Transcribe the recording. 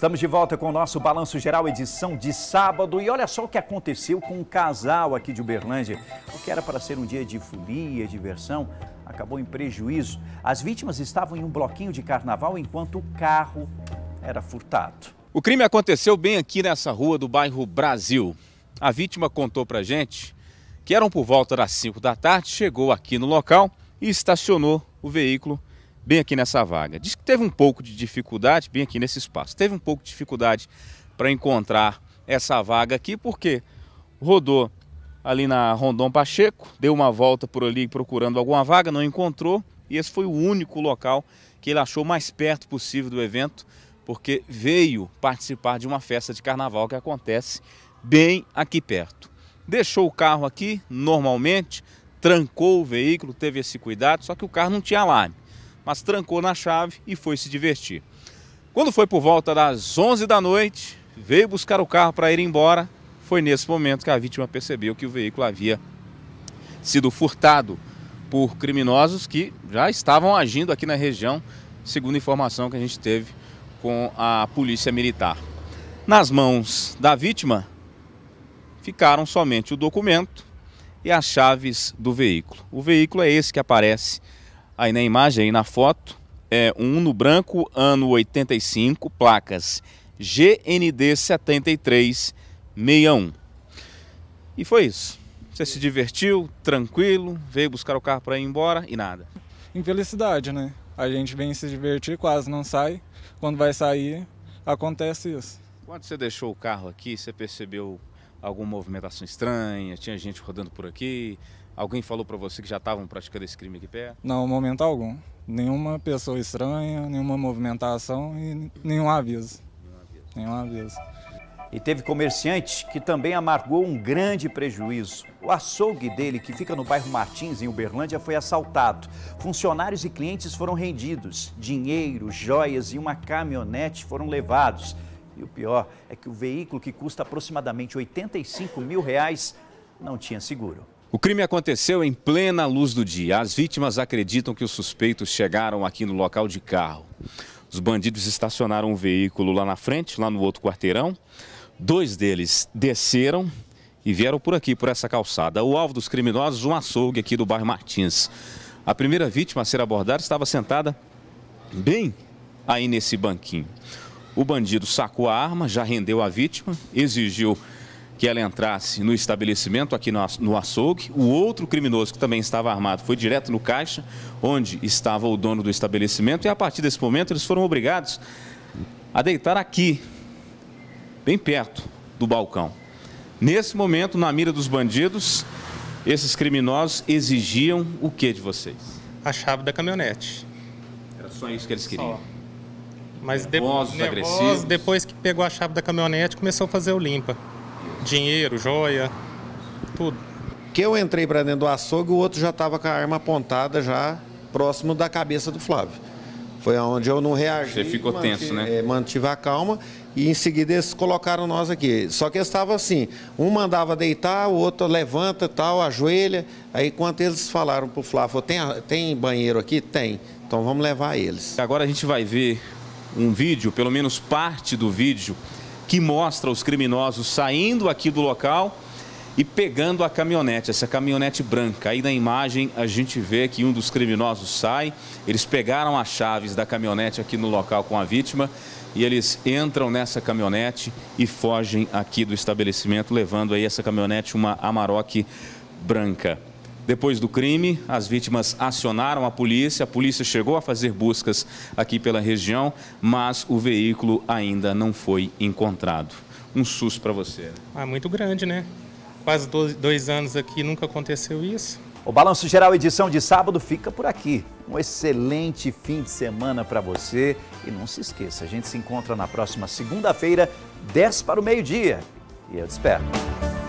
Estamos de volta com o nosso Balanço Geral, edição de sábado. E olha só o que aconteceu com um casal aqui de Uberlândia. O que era para ser um dia de folia, diversão, acabou em prejuízo. As vítimas estavam em um bloquinho de carnaval enquanto o carro era furtado. O crime aconteceu bem aqui nessa rua do bairro Brasil. A vítima contou para gente que eram por volta das 5 da tarde, chegou aqui no local e estacionou o veículo bem aqui nessa vaga. Diz que teve um pouco de dificuldade, bem aqui nesse espaço, teve um pouco de dificuldade para encontrar essa vaga aqui, porque rodou ali na Rondon Pacheco, deu uma volta por ali procurando alguma vaga, não encontrou, e esse foi o único local que ele achou mais perto possível do evento, porque veio participar de uma festa de carnaval que acontece bem aqui perto. Deixou o carro aqui, normalmente, trancou o veículo, teve esse cuidado, só que o carro não tinha alarme mas trancou na chave e foi se divertir. Quando foi por volta das 11 da noite, veio buscar o carro para ir embora. Foi nesse momento que a vítima percebeu que o veículo havia sido furtado por criminosos que já estavam agindo aqui na região, segundo a informação que a gente teve com a polícia militar. Nas mãos da vítima ficaram somente o documento e as chaves do veículo. O veículo é esse que aparece aí na imagem, aí na foto, é um no branco, ano 85, placas GND 7361. E foi isso. Você se divertiu, tranquilo, veio buscar o carro para ir embora e nada. Infelicidade, né? A gente vem se divertir, quase não sai. Quando vai sair, acontece isso. Quando você deixou o carro aqui, você percebeu alguma movimentação estranha? Tinha gente rodando por aqui? Alguém falou para você que já estavam praticando esse crime aqui perto? Não, momento algum. Nenhuma pessoa estranha, nenhuma movimentação e nenhum aviso. Nenhum aviso. E teve comerciante que também amargou um grande prejuízo. O açougue dele, que fica no bairro Martins, em Uberlândia, foi assaltado. Funcionários e clientes foram rendidos. Dinheiro, joias e uma caminhonete foram levados. E o pior é que o veículo, que custa aproximadamente 85 mil reais, não tinha seguro. O crime aconteceu em plena luz do dia. As vítimas acreditam que os suspeitos chegaram aqui no local de carro. Os bandidos estacionaram o veículo lá na frente, lá no outro quarteirão. Dois deles desceram e vieram por aqui, por essa calçada. O alvo dos criminosos, um açougue aqui do bairro Martins. A primeira vítima a ser abordada estava sentada bem aí nesse banquinho. O bandido sacou a arma, já rendeu a vítima, exigiu que ela entrasse no estabelecimento, aqui no açougue. O outro criminoso que também estava armado foi direto no caixa, onde estava o dono do estabelecimento. E a partir desse momento, eles foram obrigados a deitar aqui, bem perto do balcão. Nesse momento, na mira dos bandidos, esses criminosos exigiam o que de vocês? A chave da caminhonete. Era só isso que eles queriam. Só. Mas nervosos, agressivos. depois que pegou a chave da caminhonete, começou a fazer o limpa. Dinheiro, joia, tudo. Que eu entrei para dentro do açougue, o outro já estava com a arma apontada já próximo da cabeça do Flávio. Foi onde eu não reagi. Você ficou mantive, tenso, né? É, mantive a calma e em seguida eles colocaram nós aqui. Só que eles estavam assim, um mandava deitar, o outro levanta, tal, ajoelha. Aí quando eles falaram pro Flávio, tem, tem banheiro aqui? Tem. Então vamos levar eles. Agora a gente vai ver um vídeo, pelo menos parte do vídeo, que mostra os criminosos saindo aqui do local e pegando a caminhonete, essa caminhonete branca. Aí na imagem a gente vê que um dos criminosos sai, eles pegaram as chaves da caminhonete aqui no local com a vítima e eles entram nessa caminhonete e fogem aqui do estabelecimento, levando aí essa caminhonete, uma Amarok branca. Depois do crime, as vítimas acionaram a polícia. A polícia chegou a fazer buscas aqui pela região, mas o veículo ainda não foi encontrado. Um susto para você. Ah, muito grande, né? Quase dois, dois anos aqui, nunca aconteceu isso. O Balanço Geral edição de sábado fica por aqui. Um excelente fim de semana para você. E não se esqueça, a gente se encontra na próxima segunda-feira, 10 para o meio-dia. E eu te espero.